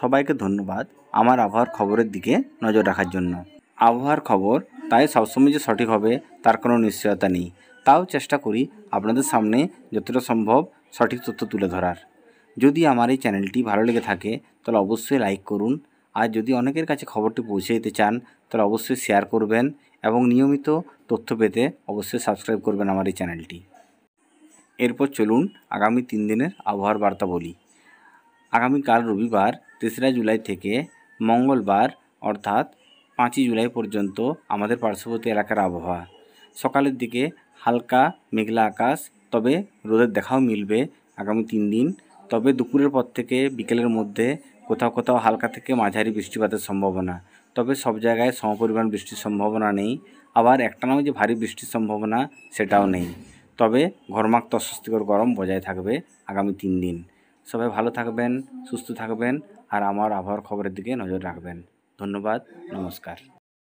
সবাইকে ধন্যবাদ আমার আবহাওয়ার খবরের দিকে নজর রাখার জন্য আবহাওয়ার খবর তাই সবসময় যে সঠিক হবে তার কোনো নিশ্চয়তা নেই তাও চেষ্টা করি আপনাদের সামনে যতটা সম্ভব সঠিক তথ্য তুলে ধরার যদি আমার এই চ্যানেলটি ভালো লেগে থাকে তাহলে অবশ্যই লাইক করুন আর যদি অনেকের কাছে খবরটি পৌঁছে দিতে চান তাহলে অবশ্যই শেয়ার করবেন এবং নিয়মিত তথ্য পেতে অবশ্যই সাবস্ক্রাইব করবেন আমার এই চ্যানেলটি এরপর চলুন আগামী তিন দিনের আবহাওয়ার বার্তা বলি আগামীকাল রবিবার তেসরা জুলাই থেকে মঙ্গলবার অর্থাৎ পাঁচই জুলাই পর্যন্ত আমাদের পার্শ্ববর্তী এলাকার আবহাওয়া সকালের দিকে হালকা মেঘলা আকাশ তবে রোদের দেখাও মিলবে আগামী তিন দিন তবে দুপুরের পর থেকে বিকেলের মধ্যে কোথাও কোথাও হালকা থেকে মাঝারি বৃষ্টিপাতের সম্ভাবনা তবে সব জায়গায় সমপরিমাণ বৃষ্টির সম্ভাবনা নেই আবার একটানাও যে ভারী বৃষ্টির সম্ভাবনা সেটাও নেই তবে ঘরমাক্ত অস্বস্তিকর গরম বজায় থাকবে আগামী তিন দিন সবাই ভালো থাকবেন সুস্থ থাকবেন আর আমার আবহাওয়ার খবরের দিকে নজর রাখবেন ধন্যবাদ নমস্কার